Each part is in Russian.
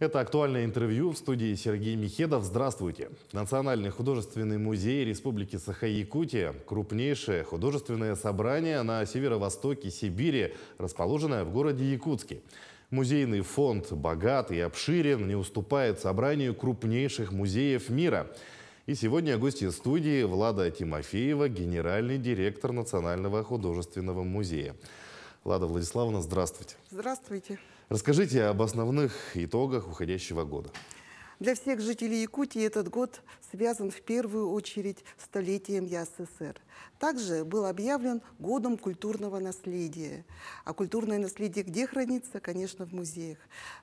Это актуальное интервью в студии Сергей Михедов. Здравствуйте. Национальный художественный музей Республики Саха-Якутия – крупнейшее художественное собрание на северо-востоке Сибири, расположенное в городе Якутске. Музейный фонд богат и обширен, не уступает собранию крупнейших музеев мира. И сегодня гости студии Влада Тимофеева, генеральный директор Национального художественного музея. Лада Владиславовна, здравствуйте. Здравствуйте. Расскажите об основных итогах уходящего года. Для всех жителей Якутии этот год связан в первую очередь столетием ЯССР. Также был объявлен годом культурного наследия. А культурное наследие где хранится? Конечно, в музеях.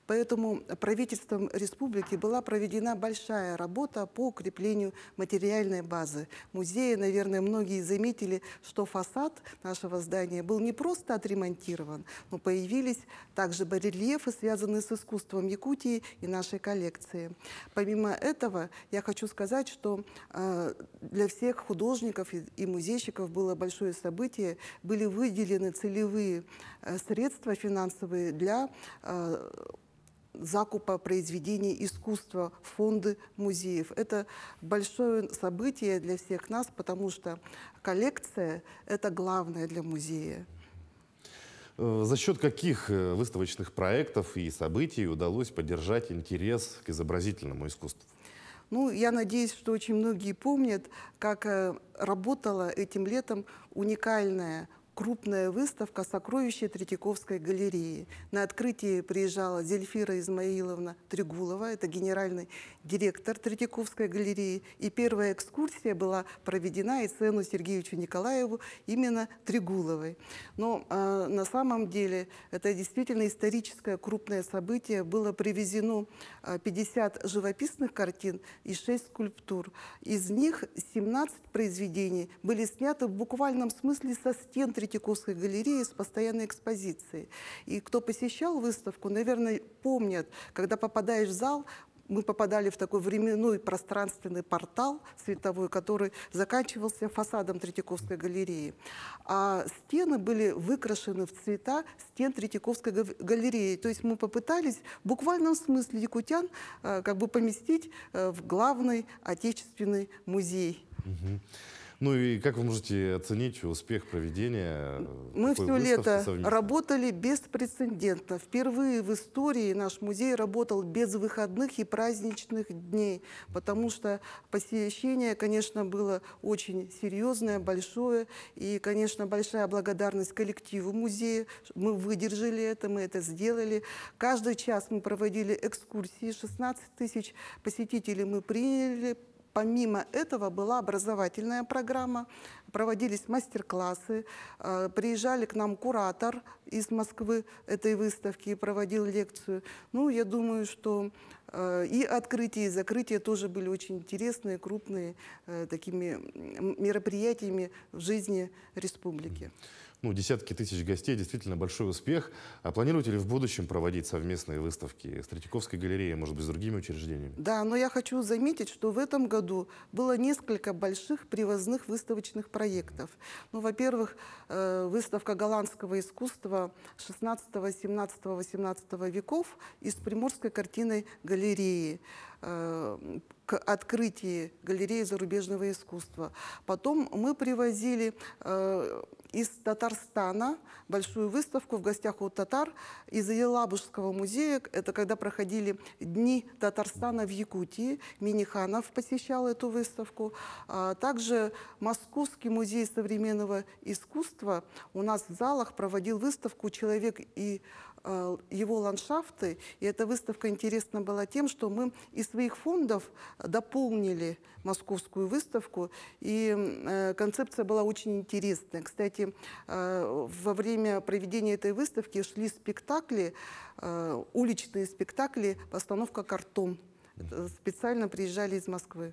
Поэтому правительством республики была проведена большая работа по укреплению материальной базы музея. Наверное, многие заметили, что фасад нашего здания был не просто отремонтирован, но появились также барельефы, связанные с искусством Якутии и нашей коллекции. Помимо этого, я хочу сказать, что э, для всех художников и, и музейщиков было большое событие, были выделены целевые э, средства финансовые для э, закупа произведений искусства, фонды музеев. Это большое событие для всех нас, потому что коллекция – это главное для музея. Э, за счет каких э, выставочных проектов и событий удалось поддержать интерес к изобразительному искусству? Ну, я надеюсь, что очень многие помнят, как э, работала этим летом уникальная крупная выставка «Сокровища Третьяковской галереи». На открытие приезжала Зельфира Измаиловна Трегулова, это генеральный директор Третьяковской галереи. И первая экскурсия была проведена и Сену Сергеевичу Николаеву именно Трегуловой. Но э, на самом деле это действительно историческое крупное событие. Было привезено 50 э, живописных картин и 6 скульптур. Из них 17 произведений были сняты в буквальном смысле со стен Третьяковской Третьяковской галереи с постоянной экспозицией. И кто посещал выставку, наверное, помнят, когда попадаешь в зал, мы попадали в такой временной пространственный портал световой, который заканчивался фасадом Третьяковской галереи. А стены были выкрашены в цвета стен Третьяковской галереи. То есть мы попытались в буквальном смысле якутян э, как бы поместить э, в главный отечественный музей. Угу. Ну и как вы можете оценить успех проведения? Э, мы все лето совместно? работали беспрецедентно. Впервые в истории наш музей работал без выходных и праздничных дней, потому что посещение, конечно, было очень серьезное, большое. И, конечно, большая благодарность коллективу музея. Мы выдержали это, мы это сделали. Каждый час мы проводили экскурсии. 16 тысяч посетителей мы приняли Помимо этого была образовательная программа, проводились мастер-классы, э, приезжали к нам куратор из Москвы этой выставки и проводил лекцию. Ну, я думаю, что э, и открытие, и закрытие тоже были очень интересные, крупные э, такими мероприятиями в жизни республики ну, десятки тысяч гостей, действительно большой успех. А планируете ли в будущем проводить совместные выставки с Третьяковской галереей, может быть, с другими учреждениями? Да, но я хочу заметить, что в этом году было несколько больших привозных выставочных проектов. Ну, во-первых, э, выставка голландского искусства 16, 17, 18 веков из Приморской картинной галереи к открытии галереи зарубежного искусства. Потом мы привозили э, из Татарстана большую выставку в гостях у татар из Елабужского музея. Это когда проходили Дни Татарстана в Якутии. Миниханов посещал эту выставку. А также Московский музей современного искусства у нас в залах проводил выставку «Человек и Э, его ландшафты. И эта выставка интересна была тем, что мы из своих фондов дополнили московскую выставку. И э, концепция была очень интересная. Кстати, э, во время проведения этой выставки шли спектакли, уличные спектакли, постановка «Картон». Специально приезжали из Москвы.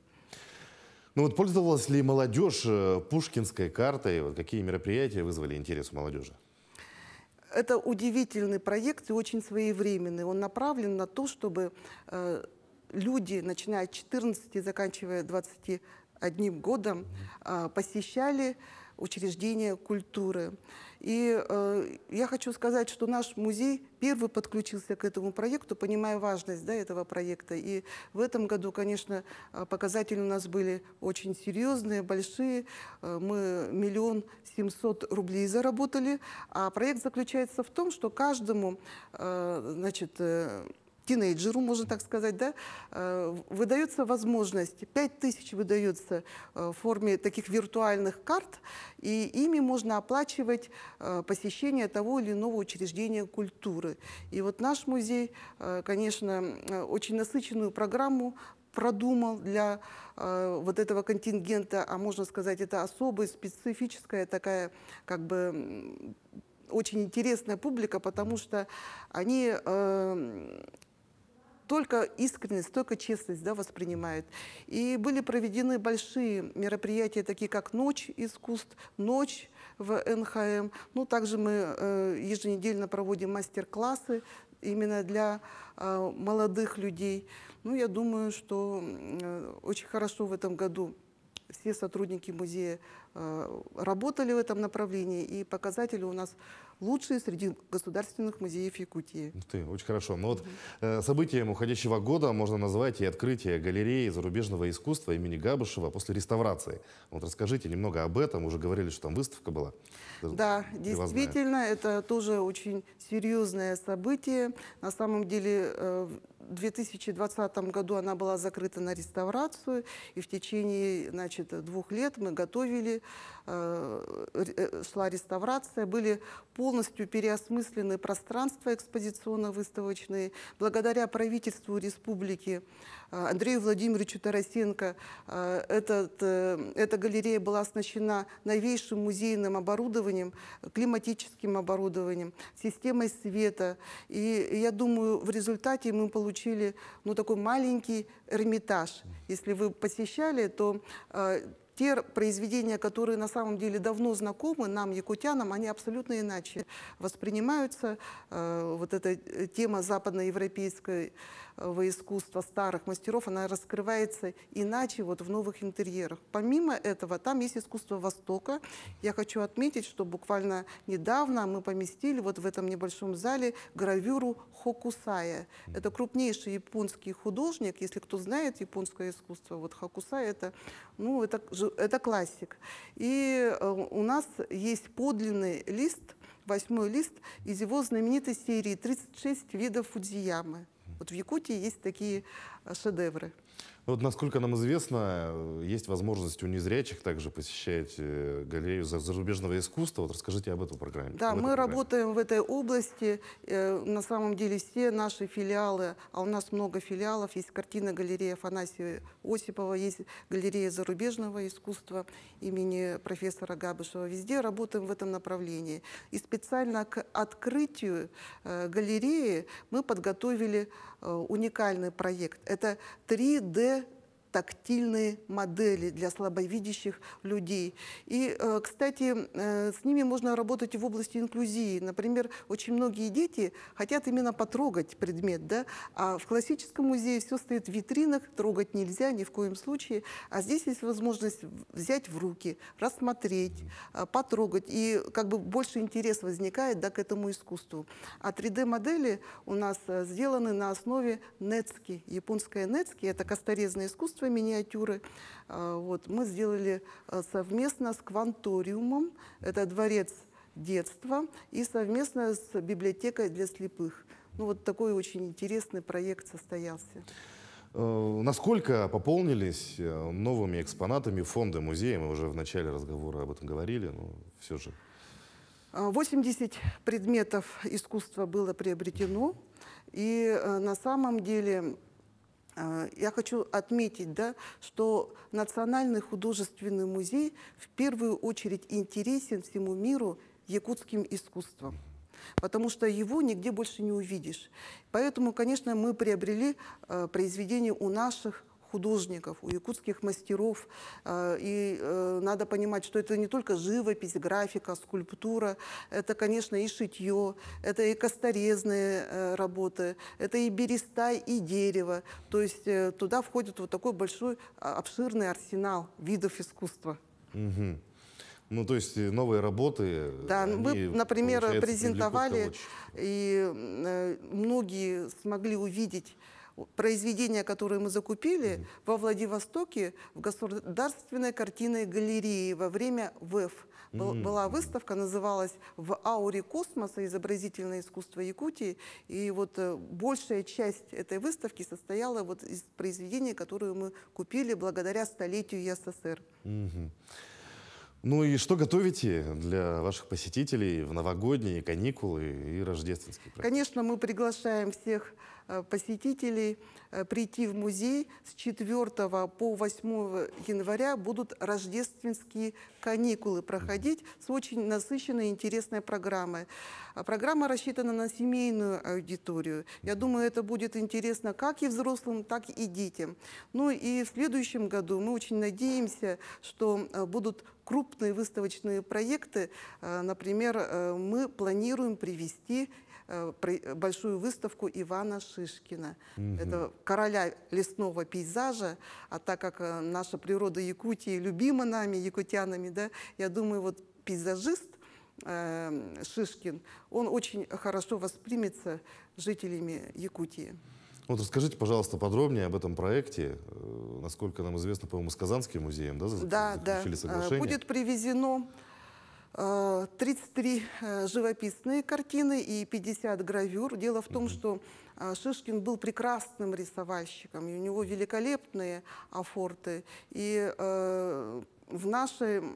Ну вот пользовалась ли молодежь пушкинской картой? Вот какие мероприятия вызвали интерес у молодежи? Это удивительный проект и очень своевременный. Он направлен на то, чтобы э, люди, начиная с 14 и заканчивая 21 годом, э, посещали учреждения культуры. И э, я хочу сказать, что наш музей первый подключился к этому проекту, понимая важность да, этого проекта. И в этом году, конечно, э, показатели у нас были очень серьезные, большие. Э, мы миллион семьсот рублей заработали. А проект заключается в том, что каждому э, значит, э, тинейджеру, можно так сказать, да, э, выдается возможность, 5000 выдается э, в форме таких виртуальных карт, и ими можно оплачивать э, посещение того или иного учреждения культуры. И вот наш музей, конечно, очень насыщенную программу продумал для э, вот этого контингента, а можно сказать, это особая, специфическая такая, как бы, очень интересная публика, потому что они э, столько искренность, столько честность да, воспринимают. И были проведены большие мероприятия, такие как «Ночь искусств», «Ночь» в НХМ. Ну, также мы э, еженедельно проводим мастер-классы именно для э, молодых людей. Ну, я думаю, что э, очень хорошо в этом году все сотрудники музея э, работали в этом направлении, и показатели у нас лучшие среди государственных музеев Якутии. Ух ты, очень хорошо. Но ну вот э, событием уходящего года можно назвать и открытие галереи зарубежного искусства имени Габышева после реставрации. Вот расскажите немного об этом. Уже говорили, что там выставка была. Да, действительно, это тоже очень серьезное событие. На самом деле э, 2020 году она была закрыта на реставрацию, и в течение значит, двух лет мы готовили, э, э, шла реставрация, были полностью переосмыслены пространства экспозиционно-выставочные. Благодаря правительству республики а, Андрею Владимировичу Тарасенко. А, этот, э, эта галерея была оснащена новейшим музейным оборудованием, климатическим оборудованием, системой света. И я думаю, в результате мы получили ну, такой маленький Эрмитаж. Если вы посещали, то а, те произведения, которые на самом деле давно знакомы нам, якутянам, они абсолютно иначе воспринимаются. Э, вот эта э, тема западноевропейского э, искусства старых мастеров, она раскрывается иначе вот в новых интерьерах. Помимо этого, там есть искусство Востока. Я хочу отметить, что буквально недавно мы поместили вот в этом небольшом зале гравюру Хокусая. Это крупнейший японский художник, если кто знает японское искусство, вот Хокусая это, ну, это, это классик. И э, у нас есть подлинный лист, восьмой лист из его знаменитой серии «36 видов фудзиямы». Вот в Якутии есть такие шедевры. Вот, насколько нам известно, э, есть возможность у незрячих также посещать э, галерею зарубежного искусства. Вот расскажите об этом программе. Да, мы программе. работаем в этой области. Э, на самом деле все наши филиалы, а у нас много филиалов, есть картина галерея Афанасия Осипова, есть галерея зарубежного искусства имени профессора Габышева. Везде работаем в этом направлении. И специально к открытию галереи мы подготовили уникальный проект. Это 3D тактильные модели для слабовидящих людей. И, э, кстати, э, с ними можно работать и в области инклюзии. Например, очень многие дети хотят именно потрогать предмет, да? а в классическом музее все стоит в витринах, трогать нельзя ни в коем случае, а здесь есть возможность взять в руки, рассмотреть, э, потрогать, и как бы больше интерес возникает да, к этому искусству. А 3D-модели у нас сделаны на основе нецки. Японское нецки – это косторезное искусство, искусства, миниатюры. А, вот. Мы сделали а, совместно с Кванториумом, это дворец детства, и совместно с библиотекой для слепых. Ну вот такой очень интересный проект состоялся. Э, насколько пополнились э, новыми экспонатами фонды музея? Мы уже в начале разговора об этом говорили, но все же. 80 а, предметов искусства было приобретено. И э, на самом деле Э, я хочу отметить, да, что Национальный художественный музей в первую очередь интересен всему миру якутским искусством потому что его нигде больше не увидишь. Поэтому, конечно, мы приобрели э, произведения у наших художников, у якутских мастеров. Э, и э, надо понимать, что это не только живопись, графика, скульптура, это, конечно, и шитье, это и косторезные э, работы, это и береста, и дерево. То есть туда входит вот такой большой а, обширный арсенал видов искусства. Угу. Ну, то есть новые работы. Да, мы, ну, например, презентовали, и многие смогли увидеть произведения, которые мы закупили mm -hmm. во Владивостоке в Государственной картинной галерее во время ВЭФ. Mm -hmm. Была выставка, называлась «В ауре космоса. Изобразительное искусство Якутии». И вот э, большая часть этой выставки состояла вот из произведений, которые мы купили благодаря столетию СССР. Mm -hmm. Ну и что готовите для ваших посетителей в новогодние каникулы и рождественские праздники? Конечно, мы приглашаем всех Э, посетителей э, прийти в музей с 4 по 8 января будут рождественские каникулы проходить с очень насыщенной и интересной программой. А программа рассчитана на семейную аудиторию. Я думаю, это будет интересно как и взрослым, так и детям. Ну и в следующем году мы очень надеемся, что э, будут крупные выставочные проекты. Например, мы планируем привести Э, э, большую выставку Ивана Шишкина. Угу. Это короля лесного пейзажа, а так как э, наша природа Якутии любима нами, якутянами, да, я думаю, вот пейзажист э, Шишкин, он очень хорошо воспримется жителями Якутии. Вот расскажите, пожалуйста, подробнее об этом проекте. Насколько нам известно, по-моему, с Казанским музеем, да, да, да. соглашение? Да, будет привезено 33 э, э, живописные картины и 50 гравюр. Дело в том, что э, Шишкин был прекрасным рисовальщиком, и у него великолепные афорты. И в нашем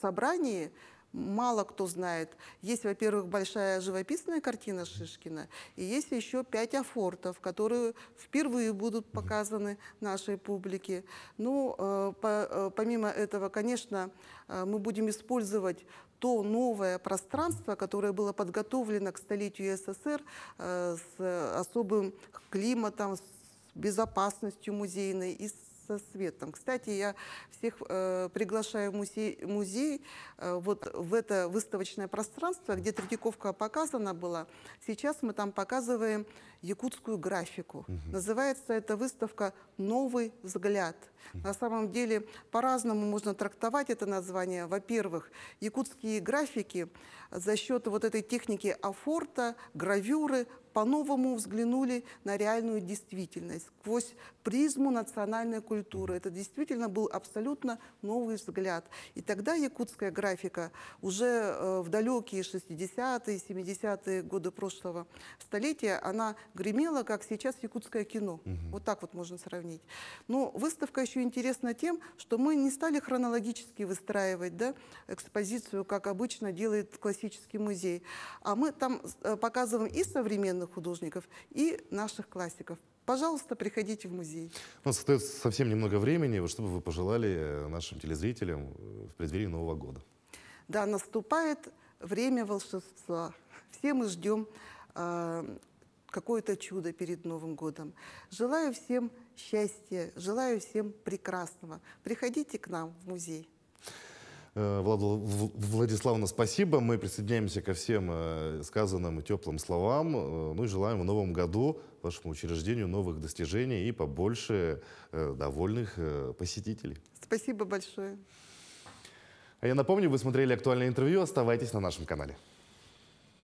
собрании мало кто знает. Есть, во-первых, большая живописная картина Шишкина, и есть еще пять афортов, которые впервые будут показаны нашей публике. Ну, э, э, помимо этого, конечно, э, мы будем использовать то новое пространство, которое было подготовлено к столетию СССР э, с особым климатом, с безопасностью музейной и с со светом. Кстати, я всех э, приглашаю в музей, музей э, вот в это выставочное пространство, где Третьяковка показана была. Сейчас мы там показываем якутскую графику. Угу. Называется эта выставка «Новый взгляд». Угу. На самом деле по-разному можно трактовать это название. Во-первых, якутские графики за счет вот этой техники афорта, гравюры, по-новому взглянули на реальную действительность сквозь призму национальной культуры. Это действительно был абсолютно новый взгляд. И тогда якутская графика уже э, в далекие 60-е, 70-е годы прошлого столетия, она гремело, как сейчас якутское кино. Угу. Вот так вот можно сравнить. Но выставка еще интересна тем, что мы не стали хронологически выстраивать да, экспозицию, как обычно делает классический музей. А мы там э, показываем и современных художников, и наших классиков. Пожалуйста, приходите в музей. У нас остается совсем немного времени. Вот что бы вы пожелали э, нашим телезрителям э, в преддверии Нового года? Да, наступает время волшебства. Все мы ждем какое-то чудо перед Новым годом. Желаю всем счастья, желаю всем прекрасного. Приходите к нам в музей. Э, Влад... Владиславовна, спасибо. Мы присоединяемся ко всем э, сказанным и теплым словам. Ну э, и желаем в новом году вашему учреждению новых достижений и побольше довольных посетителей. Спасибо большое. А я напомню, вы смотрели актуальное интервью. Оставайтесь на нашем канале.